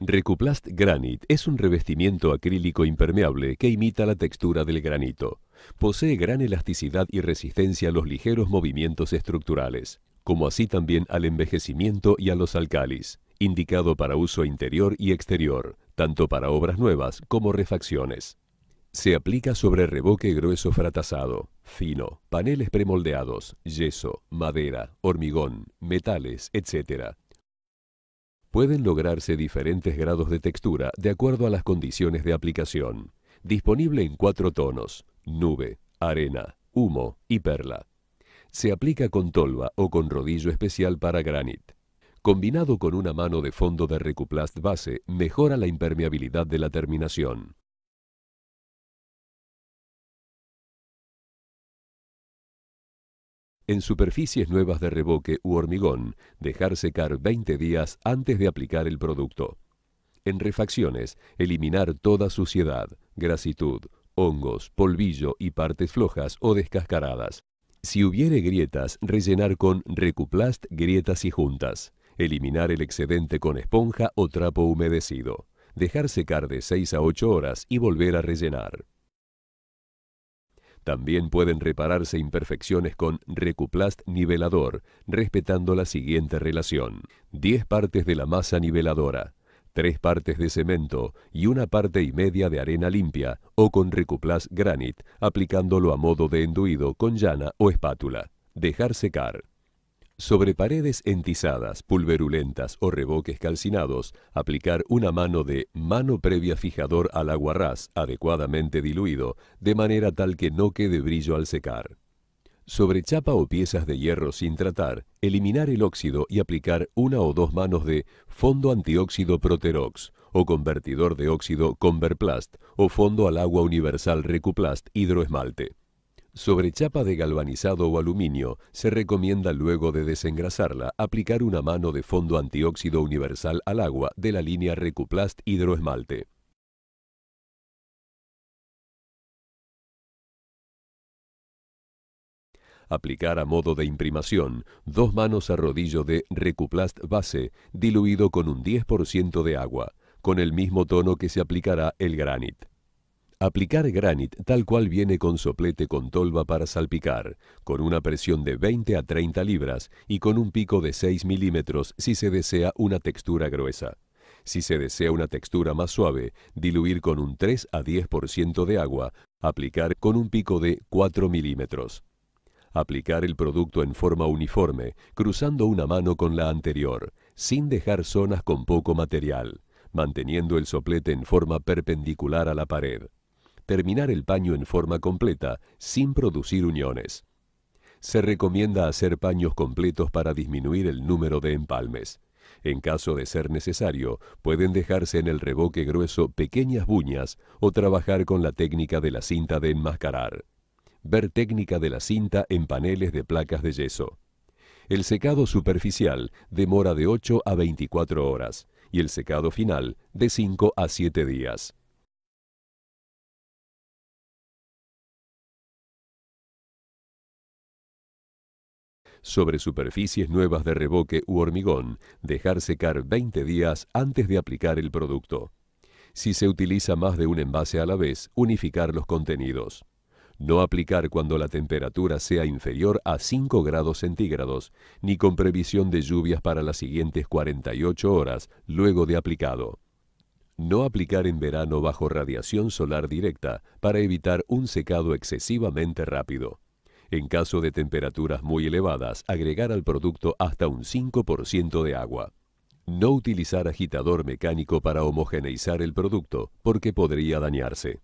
Recuplast Granite es un revestimiento acrílico impermeable que imita la textura del granito. Posee gran elasticidad y resistencia a los ligeros movimientos estructurales, como así también al envejecimiento y a los alcalis, indicado para uso interior y exterior, tanto para obras nuevas como refacciones. Se aplica sobre reboque grueso fratasado, fino, paneles premoldeados, yeso, madera, hormigón, metales, etc., Pueden lograrse diferentes grados de textura de acuerdo a las condiciones de aplicación. Disponible en cuatro tonos, nube, arena, humo y perla. Se aplica con tolva o con rodillo especial para granit. Combinado con una mano de fondo de Recuplast base, mejora la impermeabilidad de la terminación. En superficies nuevas de reboque u hormigón, dejar secar 20 días antes de aplicar el producto. En refacciones, eliminar toda suciedad, grasitud, hongos, polvillo y partes flojas o descascaradas. Si hubiere grietas, rellenar con Recuplast grietas y juntas. Eliminar el excedente con esponja o trapo humedecido. Dejar secar de 6 a 8 horas y volver a rellenar. También pueden repararse imperfecciones con Recuplast nivelador, respetando la siguiente relación. 10 partes de la masa niveladora, 3 partes de cemento y una parte y media de arena limpia o con Recuplast Granite, aplicándolo a modo de enduido con llana o espátula. Dejar secar. Sobre paredes entizadas, pulverulentas o reboques calcinados, aplicar una mano de mano previa fijador al agua ras adecuadamente diluido, de manera tal que no quede brillo al secar. Sobre chapa o piezas de hierro sin tratar, eliminar el óxido y aplicar una o dos manos de fondo antióxido Proterox o convertidor de óxido Converplast o fondo al agua universal Recuplast hidroesmalte. Sobre chapa de galvanizado o aluminio, se recomienda luego de desengrasarla aplicar una mano de fondo antióxido universal al agua de la línea Recuplast Hidroesmalte. Aplicar a modo de imprimación dos manos a rodillo de Recuplast base diluido con un 10% de agua, con el mismo tono que se aplicará el granit. Aplicar granit tal cual viene con soplete con tolva para salpicar, con una presión de 20 a 30 libras y con un pico de 6 milímetros si se desea una textura gruesa. Si se desea una textura más suave, diluir con un 3 a 10% de agua, aplicar con un pico de 4 milímetros. Aplicar el producto en forma uniforme, cruzando una mano con la anterior, sin dejar zonas con poco material, manteniendo el soplete en forma perpendicular a la pared terminar el paño en forma completa, sin producir uniones. Se recomienda hacer paños completos para disminuir el número de empalmes. En caso de ser necesario, pueden dejarse en el reboque grueso pequeñas buñas o trabajar con la técnica de la cinta de enmascarar. Ver técnica de la cinta en paneles de placas de yeso. El secado superficial demora de 8 a 24 horas y el secado final de 5 a 7 días. sobre superficies nuevas de reboque u hormigón, dejar secar 20 días antes de aplicar el producto. Si se utiliza más de un envase a la vez, unificar los contenidos. No aplicar cuando la temperatura sea inferior a 5 grados centígrados, ni con previsión de lluvias para las siguientes 48 horas luego de aplicado. No aplicar en verano bajo radiación solar directa para evitar un secado excesivamente rápido. En caso de temperaturas muy elevadas, agregar al producto hasta un 5% de agua. No utilizar agitador mecánico para homogeneizar el producto, porque podría dañarse.